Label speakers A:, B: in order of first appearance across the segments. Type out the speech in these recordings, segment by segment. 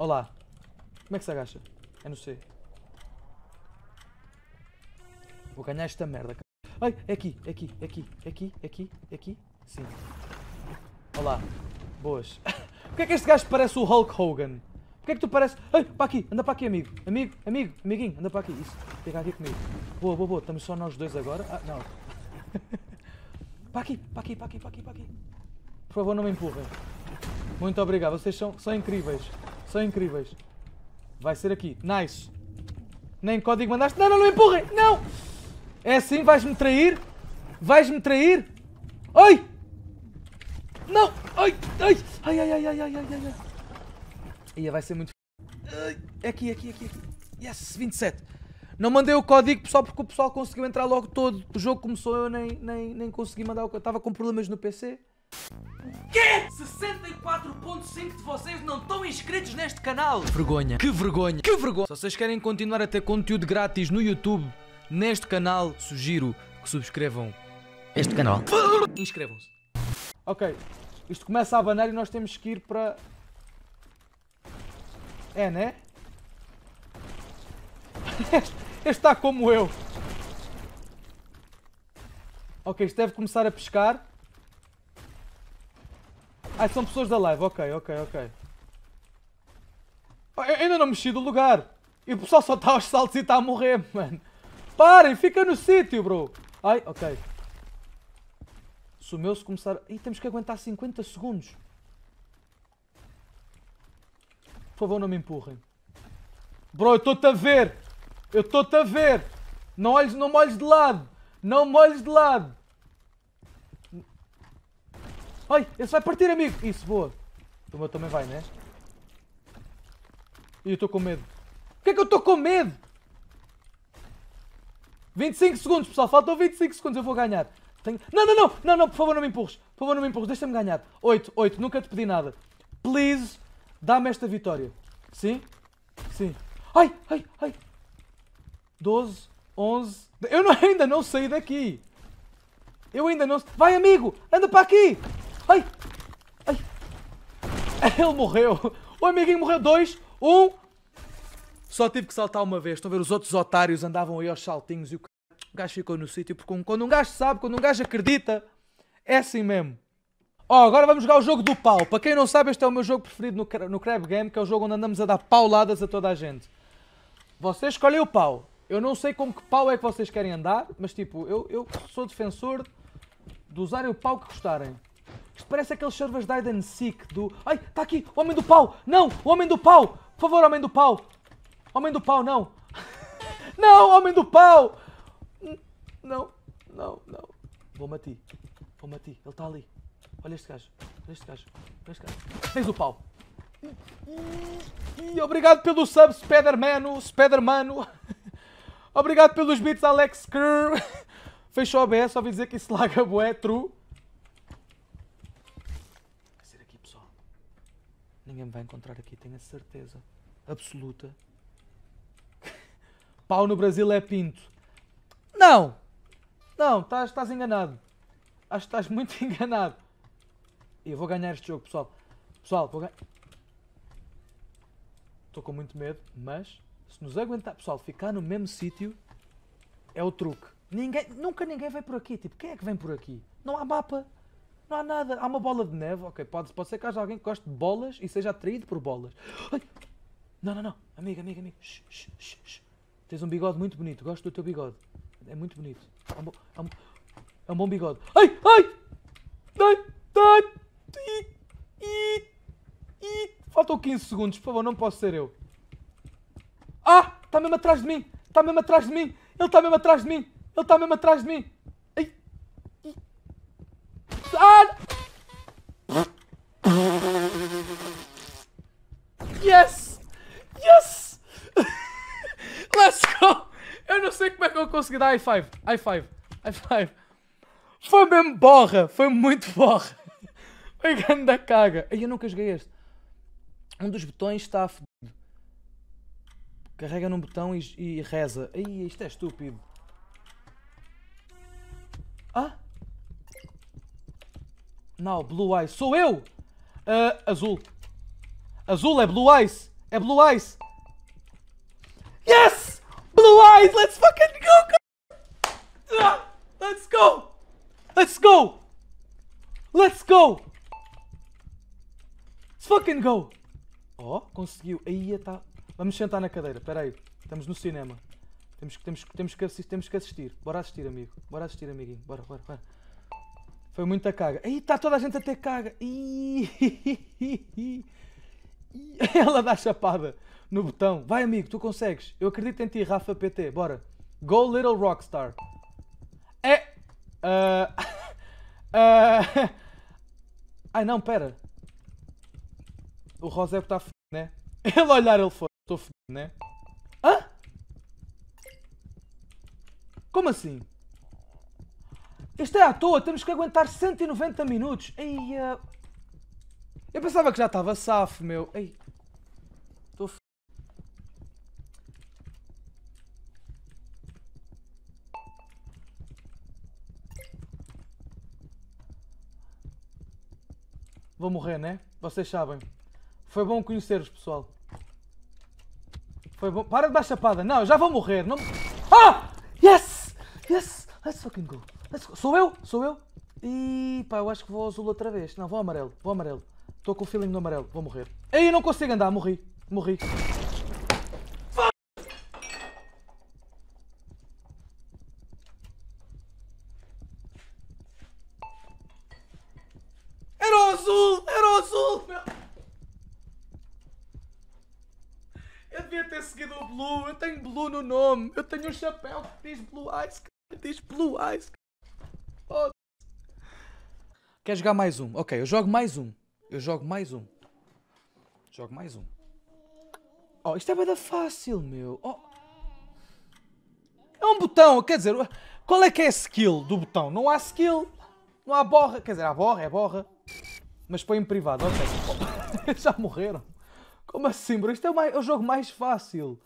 A: Olá. Como é que se agacha? É no C. Vou ganhar esta merda. Ai, é aqui, é aqui, é aqui, é aqui, é aqui, é aqui. Sim. Olá. Boas. Porquê é que este gajo parece o Hulk Hogan? Porquê é que tu parece... Ai, para aqui, anda para aqui, amigo. Amigo, amigo, amiguinho, anda para aqui. Isso, fica aqui comigo. Boa, boa, boa. Estamos só nós dois agora. Ah, não. para aqui, para aqui, para aqui, para aqui, para aqui. Por favor, não me empurrem. Muito obrigado, vocês são, são incríveis. São incríveis. Vai ser aqui. Nice. Nem código mandaste. Não, não, não empurrem. Não. É assim? Vais-me trair? Vais-me trair? Oi! Não! oi Ai! Ai, ai, ai, ai, ai, ai, ai. Ia, vai ser muito... É Aqui, aqui, aqui, aqui. Yes, 27. Não mandei o código pessoal porque o pessoal conseguiu entrar logo todo. O jogo começou, eu nem, nem, nem consegui mandar o código. Estava com problemas no PC. Quê? 64.5 de vocês não estão inscritos neste canal! Vergonha, que vergonha, que vergonha! Se vocês querem continuar a ter conteúdo grátis no YouTube, neste canal, sugiro que subscrevam este canal. Inscrevam-se. Ok, isto começa a abanar e nós temos que ir para... É, né? Este está como eu. Ok, isto deve começar a pescar. Ah, são pessoas da live, ok, ok, ok. Ah, eu ainda não mexi do lugar. E o pessoal só está aos saltos e está a morrer, mano. Parem, fica no sítio, bro. Ai, ok. sumeu se começar... Ih, temos que aguentar 50 segundos. Por favor, não me empurrem. Bro, eu estou-te a ver. Eu estou-te a ver. Não olhes, não molhes de lado. Não molhes de lado. Ai, esse vai partir, amigo! Isso, boa! O meu também vai, né? E eu estou com medo. O que é que eu estou com medo? 25 segundos, pessoal. Faltam 25 segundos. Eu vou ganhar. Tenho... Não, não, não, não, não, por favor, não me empurres. Por favor, não me empurres. Deixa-me ganhar. 8, 8. Nunca te pedi nada. Please, dá-me esta vitória. Sim? Sim. Ai, ai, ai. 12, 11. Eu não, ainda não saí daqui. Eu ainda não. Vai, amigo! Anda para aqui! Ai! Ai! É, ele morreu! O amiguinho morreu! Dois! Um! Só tive que saltar uma vez. Estão a ver? Os outros otários andavam aí aos saltinhos e o, o gajo ficou no sítio. Porque quando um gajo sabe, quando um gajo acredita, é assim mesmo. Ó, oh, agora vamos jogar o jogo do pau. Para quem não sabe, este é o meu jogo preferido no, no Crab Game, que é o jogo onde andamos a dar pauladas a toda a gente. Você escolhem o pau. Eu não sei como que pau é que vocês querem andar, mas tipo, eu, eu sou defensor de usarem o pau que gostarem. Isto parece aqueles servers de Aiden Seek do... Ai, está aqui! O Homem do Pau! Não! O Homem do Pau! Por favor, Homem do Pau! Homem do Pau, não! não, Homem do Pau! Não, não, não. Vou-me a ti. Vou-me a ti. Ele está ali. Olha este gajo. Olha este gajo. Olha este gajo. Tens o pau. E obrigado pelo sub, Spidermano. Spidermano. obrigado pelos beats, Alex Kerr. Fechou a BS, só vim dizer que isso laga bué, true. Ninguém me vai encontrar aqui, tenho a certeza absoluta. Pau no Brasil é pinto. Não! Não, estás enganado. Acho que estás muito enganado. Eu vou ganhar este jogo, pessoal. Pessoal, vou ganhar... Estou com muito medo, mas... Se nos aguentar, pessoal, ficar no mesmo sítio... É o truque. Ninguém, nunca ninguém vem por aqui. Tipo, quem é que vem por aqui? Não há mapa. Não há nada. Há uma bola de neve, ok. Pode, pode ser que haja alguém que goste de bolas e seja atraído por bolas. Ai. Não, não, não. Amigo, amigo, amigo. Tens um bigode muito bonito. Gosto do teu bigode. É muito bonito. É um, bo... é um... É um bom bigode. Ai, ai! Ai, ai! I, I, I. Faltam 15 segundos, por favor, não posso ser eu. Ah! Está mesmo atrás de mim! Está mesmo atrás de mim! Ele está mesmo atrás de mim! Ele está mesmo atrás de mim! Ai! Ah! Yes! Yes! Let's go! Eu não sei como é que eu consegui dar high five. High five. High five. Foi mesmo borra. Foi muito borra. Foi grande da caga. Ai, eu nunca joguei este. Um dos botões está fodido. Carrega num botão e, e reza. Ai, isto é estúpido. Ah? Não, Blue Eye. Sou eu! Uh, azul. Azul é Blue Eyes. É Blue Eyes. Yes! Blue Eyes, let's fucking go! Ah, let's go! Let's go! Let's go! Let's fucking go! Oh, conseguiu. Aí está. É Vamos sentar na cadeira, espera aí. Estamos no cinema. Temos, temos, temos, que assistir, temos que assistir. Bora assistir, amigo. Bora assistir, amiguinho. Bora, bora, bora. Foi muita caga. Aí está toda a gente a ter caga. Ih, E ela dá chapada no botão. Vai, amigo, tu consegues. Eu acredito em ti, Rafa PT. Bora. Go Little Rockstar. É. Uh... uh... Ai não, pera. O Rosé está fudido, né? Ele olhar, ele foi. Estou fudido, né? Hã? Como assim? Isto é à toa, temos que aguentar 190 minutos. Eia. Eu pensava que já estava safo, meu. Ei. Tô f... Vou morrer, né? Vocês sabem. Foi bom conhecer-vos, pessoal. Foi bom. Para de dar chapada. Não, já vou morrer. Não... Ah! Yes! Yes! Let's fucking go. Let's go. Sou eu? Sou eu? E pá, eu acho que vou azul outra vez. Não, vou amarelo. Vou amarelo. Estou com o feeling no amarelo, vou morrer. Aí eu não consigo andar, morri. Morri. Era o azul! Era o azul! Eu devia ter seguido o Blue, eu tenho Blue no nome. Eu tenho um chapéu que diz Blue Eyes, diz Blue Eyes. Oh. Quer jogar mais um? Ok, eu jogo mais um. Eu jogo mais um. Jogo mais um. Oh, isto é bem fácil, meu. Oh. É um botão, quer dizer, qual é que é a skill do botão? Não há skill, não há borra, quer dizer, há borra, é borra. Mas põe em privado, ok. já morreram. Como assim, bro? Isto é o, mais, é o jogo mais fácil.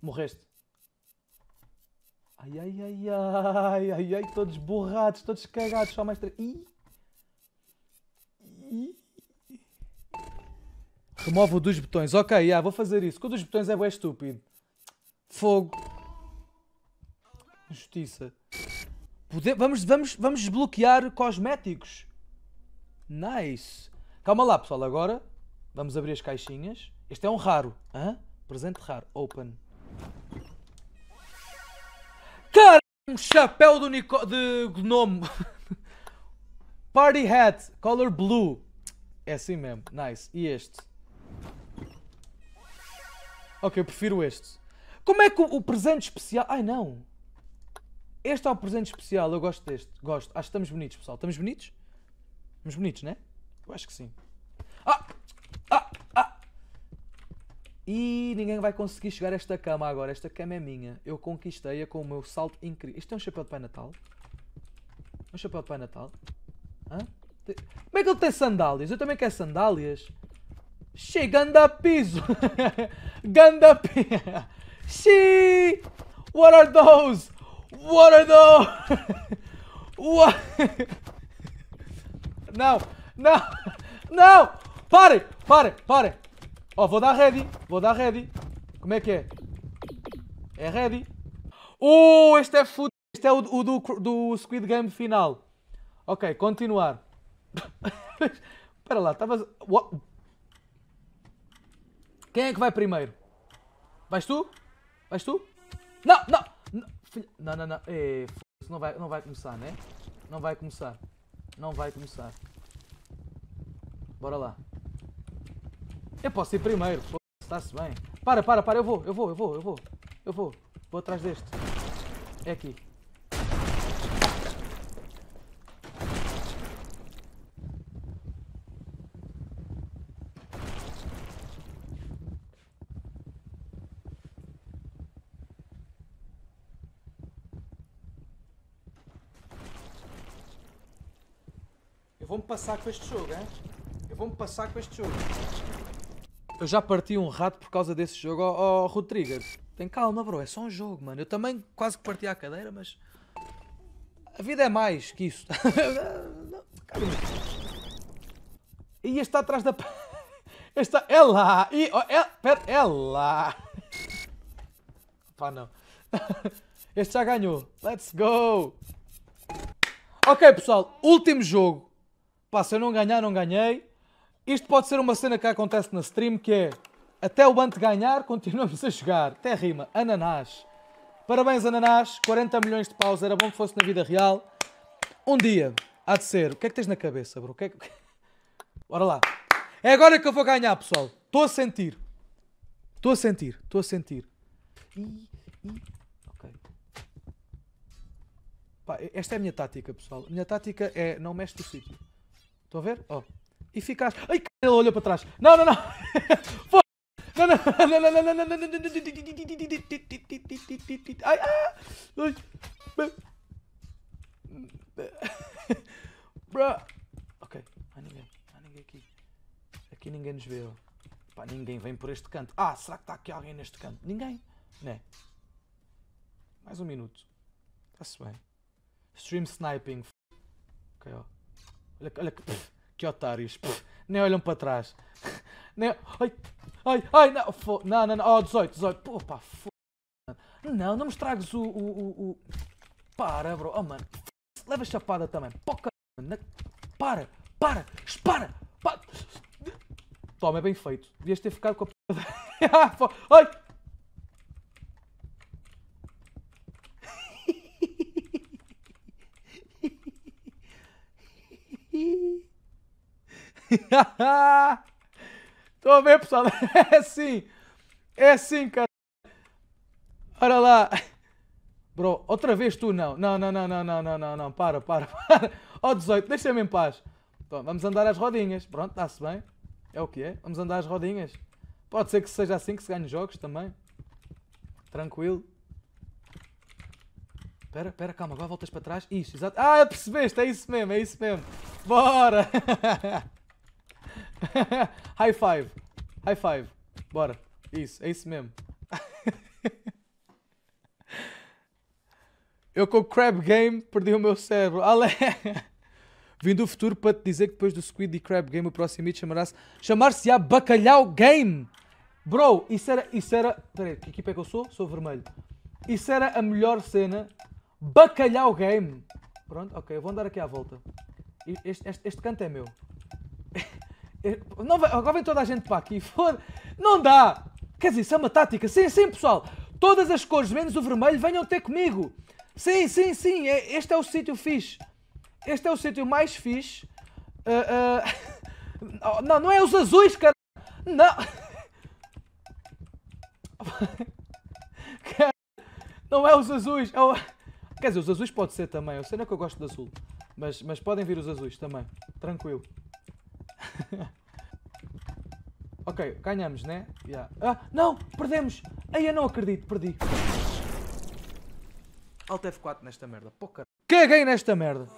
A: Morreste. Ai, ai, ai, ai, ai, ai, todos borrados, todos cagados, só mais três. Remove o dos botões. Ok, yeah, vou fazer isso. Com o dos botões é bem estúpido. Fogo. Justiça. Vamos, vamos, vamos desbloquear cosméticos. Nice. Calma lá, pessoal. Agora vamos abrir as caixinhas. Este é um raro. Hã? Presente raro. Open. Caramba, um chapéu do Nico de gnomo. Party hat, color blue. É assim mesmo, nice. E este? Ok, eu prefiro este. Como é que o, o presente especial... Ai, não. Este é o presente especial, eu gosto deste. Gosto. Acho que estamos bonitos, pessoal. Estamos bonitos? Estamos bonitos, né? Eu acho que sim. E ninguém vai conseguir chegar a esta cama agora. Esta cama é minha. Eu conquistei-a com o meu salto incrível. Isto é um chapéu de Pai Natal? Um chapéu de Pai Natal? Hã? Como é que ele tem sandálias? Eu também quero sandálias. chegando ganda piso. ganda piso. Xi. What are those? What are those? What? não, não, não. Pare, pare, pare. Ó, oh, vou dar ready. Vou dar ready. Como é que é? É ready. Uh, este é foda. Este é o, o do, do Squid Game final. Ok, continuar. Espera lá, estavas... Quem é que vai primeiro? Vais tu? Vais tu? Não, não! Não, não, não. não. Ei, eh, não vai, não vai começar, né? Não vai começar. Não vai começar. Bora lá. Eu posso ir primeiro, está-se bem. Para, para, para, eu vou, eu vou, eu vou, eu vou. Eu vou, vou atrás deste. É aqui. Eu vou-me passar com este jogo, hein? Eu vou-me passar com este jogo. Eu já parti um rato por causa desse jogo. Oh, oh tem calma, bro. É só um jogo, mano. Eu também quase que parti a cadeira, mas... A vida é mais que isso. e está atrás da... está É lá! E... Oh, é... Pera, é lá! Pá, não. Este já ganhou. Let's go! Ok, pessoal. Último jogo. Pá, se eu não ganhar, não ganhei. Isto pode ser uma cena que acontece na stream que é até o Ante ganhar, continuamos a jogar. Até rima. Ananás. Parabéns, Ananás. 40 milhões de paus. Era bom que fosse na vida real. Um dia há de ser. O que é que tens na cabeça, bro? O que é que... Bora lá. É agora que eu vou ganhar, pessoal. Estou a sentir. Estou a sentir. Estou a sentir. Pá, esta é a minha tática, pessoal. A minha tática é não mexe do sítio. Estão a ver? Oh eficaz. Ai, c... ele olhou para trás. Não, não, não. não Não, não, não, não, não, não, não, não, não, não, não não não não Ok, há ninguém. Há ninguém aqui. Aqui ninguém nos vê. Pá, ninguém vem por este canto. Ah, será que está aqui alguém neste canto? Ninguém. Né? Mais um minuto. Está-se bem. Stream sniping. Ok, ó. Olha, olha que que otários. pô. nem olham para trás. nem... Ai, ai, ai, não, fo... não, não, não. Oh, 18, 18. Pô, pá, fo... Não, não me estragues o, o, o, o... Para, bro. Oh, mano. Leva chapada também. Poca. Na... Para, para, espara. para. Toma, é bem feito. Devias ter ficado com a... Ah, ai, Tô vendo, pessoal? É sim. É sim, cara. Olha lá. Bro, outra vez tu não. Não, não, não, não, não, não, não, Para, para, para. Ó, oh, 18, deixa-me em paz. Então, vamos andar às rodinhas. Pronto, está-se bem. É o que é. Vamos andar às rodinhas. Pode ser que seja assim que se ganhe jogos também. Tranquilo. Espera, espera, calma, agora voltas para trás. Isso, exato. Ah, percebeste, é isso mesmo, é isso mesmo. Bora! High five. High five. Bora. Isso, é isso mesmo. Eu com o Crab Game perdi o meu cérebro. Ale... Vim do futuro para te dizer que depois do Squid e Crab Game o próximo hit chamará-se... se a Bacalhau Game! Bro, isso era... Isso era... Peraí, que equipa é que eu sou? Sou vermelho. Isso era a melhor cena. Bacalhau Game! Pronto, ok, eu vou andar aqui à volta. Este, este, este canto é meu. Não vai, agora vem toda a gente para aqui. Foda não dá. Quer dizer, isso é uma tática. Sim, sim, pessoal. Todas as cores, menos o vermelho, venham ter comigo. Sim, sim, sim. É, este é o sítio fixe. Este é o sítio mais fixe. Uh, uh... não, não é os azuis, cara. Não. não é os azuis. É o... Quer dizer, os azuis pode ser também. Eu sei não é que eu gosto de azul. Mas, mas podem vir os azuis também. Tranquilo. ok, ganhamos, né? Yeah. Ah, não! Perdemos! Aí eu não acredito, perdi. Alt F4 nesta merda, pô caralho. Caguei nesta merda!